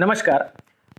नमस्कार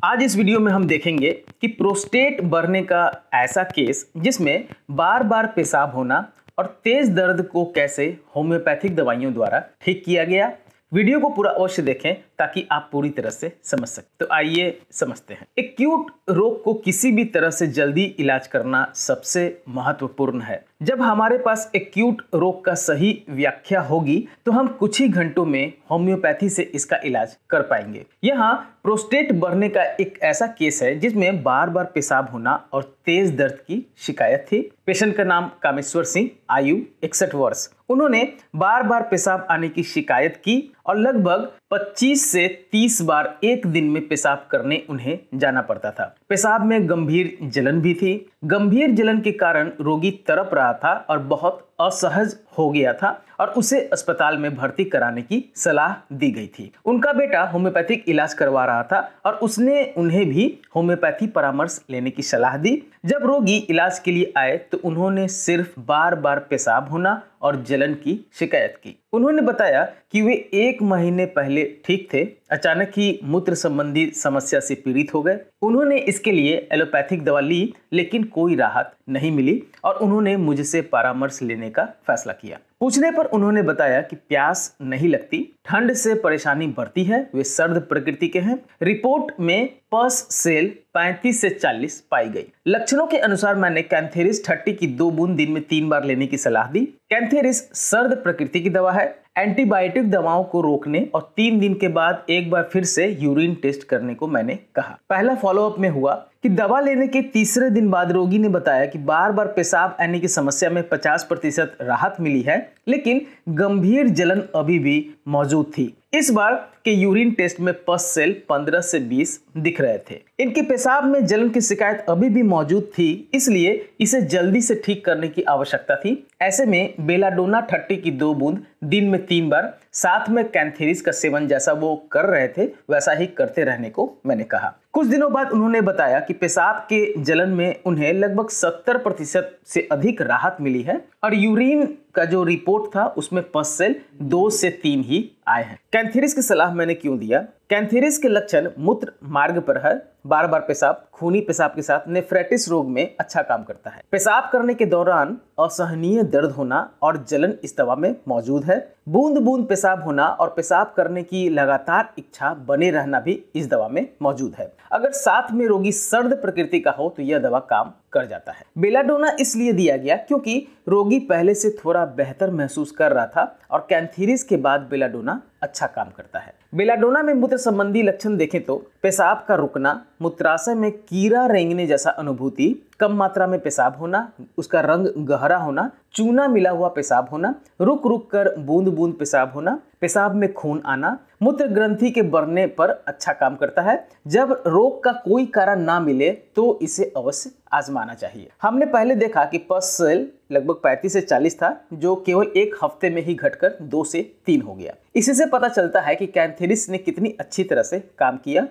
आज इस वीडियो में हम देखेंगे कि प्रोस्टेट बढ़ने का ऐसा केस जिसमें बार बार पेशाब होना और तेज दर्द को कैसे होम्योपैथिक दवाइयों द्वारा ठीक किया गया वीडियो को पूरा अवश्य देखें ताकि आप पूरी तरह से समझ सकें तो आइए समझते हैं एक्यूट रोग को किसी भी तरह से जल्दी इलाज करना सबसे महत्वपूर्ण है जब हमारे पास एक्यूट रोग का सही व्याख्या होगी तो हम कुछ ही घंटों में होम्योपैथी से इसका इलाज कर पाएंगे यहाँ प्रोस्टेट बढ़ने का एक ऐसा केस है जिसमें बार बार पेशाब होना और तेज दर्द की शिकायत थी पेशेंट का नाम कामेश्वर सिंह आयु इकसठ वर्ष उन्होंने बार बार पेशाब आने की शिकायत की और लगभग 25 से 30 बार एक दिन में पेशाब करने उन्हें जाना पड़ता था पेशाब में गंभीर जलन भी थी गंभीर जलन के कारण रोगी तड़प रहा था और बहुत असहज हो गया था और उसे अस्पताल में भर्ती कराने की सलाह दी गई थी उनका बेटा होम्योपैथिक इलाज करवा रहा था और उसने उन्हें भी होम्योपैथी परामर्श लेने की सलाह दी जब रोगी इलाज के लिए आए तो उन्होंने सिर्फ बार बार पेशाब होना और जलन की शिकायत की उन्होंने बताया कि वे एक महीने पहले ठीक थे अचानक ही मूत्र संबंधी समस्या से पीड़ित हो गए उन्होंने इसके लिए एलोपैथिक दवा ली लेकिन कोई राहत नहीं मिली और उन्होंने मुझसे परामर्श लेने का फैसला किया पूछने पर उन्होंने बताया कि प्यास नहीं लगती ठंड से परेशानी बढ़ती है वे सर्द प्रकृति के हैं रिपोर्ट में पस सेल 35 से 40 पाई गई लक्षणों के अनुसार मैंने कैंथेरिस 30 की दो बूंद दिन में तीन बार लेने की सलाह दी कैंथेरिस सर्द प्रकृति की दवा है एंटीबायोटिक दवाओं को रोकने और तीन दिन के बाद एक बार फिर से यूरिन टेस्ट करने को मैंने कहा पहला फॉलोअप में हुआ कि दवा लेने के तीसरे दिन बाद रोगी ने बताया कि बार बार पेशाब आने की समस्या में 50 प्रतिशत राहत मिली है लेकिन गंभीर जलन अभी भी मौजूद थी इस बार के यूरिन टेस्ट में पस सेल 15 से 20 दिख रहे थे इनके पेशाब में जलन की शिकायत अभी भी मौजूद थी इसलिए इसे जल्दी से ठीक करने की आवश्यकता थी ऐसे में बेलाडोना थर्टी की दो बूंद दिन में तीन बार साथ में कैंथेरिस का सेवन जैसा वो कर रहे थे वैसा ही करते रहने को मैंने कहा कुछ दिनों बाद उन्होंने बताया कि पेशाब के जलन में उन्हें लगभग 70 प्रतिशत से अधिक राहत मिली है और यूरिन का जो रिपोर्ट था उसमें पस सेल दो से तीन ही आए हैं कैंथेरिस की सलाह मैंने क्यों दिया कैंथेरिस के लक्षण मूत्र मार्ग पर है बार बार पेशाब खूनी पेशाब के साथ नेफ्रेटिस रोग में अच्छा काम करता है पेशाब करने के दौरान असहनीय दर्द होना और जलन इस दवा में मौजूद है बूंद बूंद पेशाब होना और पेशाब करने की लगातार इच्छा बने रहना भी इस दवा में मौजूद है अगर साथ में रोगी सर्द प्रकृति का हो तो यह दवा काम कर जाता है बेलाडोना इसलिए दिया गया क्योंकि रोगी पहले से थोड़ा बेहतर महसूस कर रहा था और कैंथीरिस के बाद बेलाडोना अच्छा काम करता है बेलाडोना में मूत्र संबंधी लक्षण देखें तो पेशाब का रुकना मूत्राशय में कीड़ा रेंगने जैसा अनुभूति कम मात्रा में पेशाब होना उसका रंग गहरा होना चूना मिला हुआ पेशाब होना रुक रुक कर बूंद बूंद पेशाब होना पेशाब में खून आना मूत्र ग्रंथि के बढ़ने पर अच्छा काम करता है जब रोग का कोई कारण ना मिले तो इसे अवश्य आजमाना चाहिए हमने पहले देखा कि पस सेल लगभग 35 से 40 था जो केवल एक हफ्ते में ही घटकर दो से तीन हो गया इसी से पता चलता है कि कैंथेरिस ने कितनी अच्छी तरह से काम किया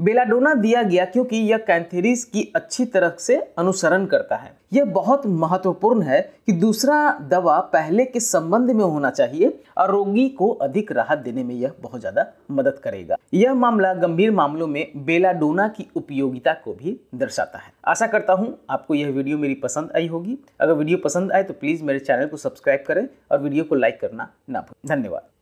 बेलाडोना दिया गया क्योंकि यह कैंथेरिस की अच्छी तरह से अनुसरण करता है यह बहुत महत्वपूर्ण है कि दूसरा दवा पहले के संबंध में होना चाहिए और रोगी को अधिक राहत देने में यह बहुत ज़्यादा मदद करेगा यह मामला गंभीर मामलों में बेलाडोना की उपयोगिता को भी दर्शाता है आशा करता हूँ आपको यह वीडियो मेरी पसंद आई होगी अगर वीडियो पसंद आए तो प्लीज़ मेरे चैनल को सब्सक्राइब करें और वीडियो को लाइक करना ना भूलें धन्यवाद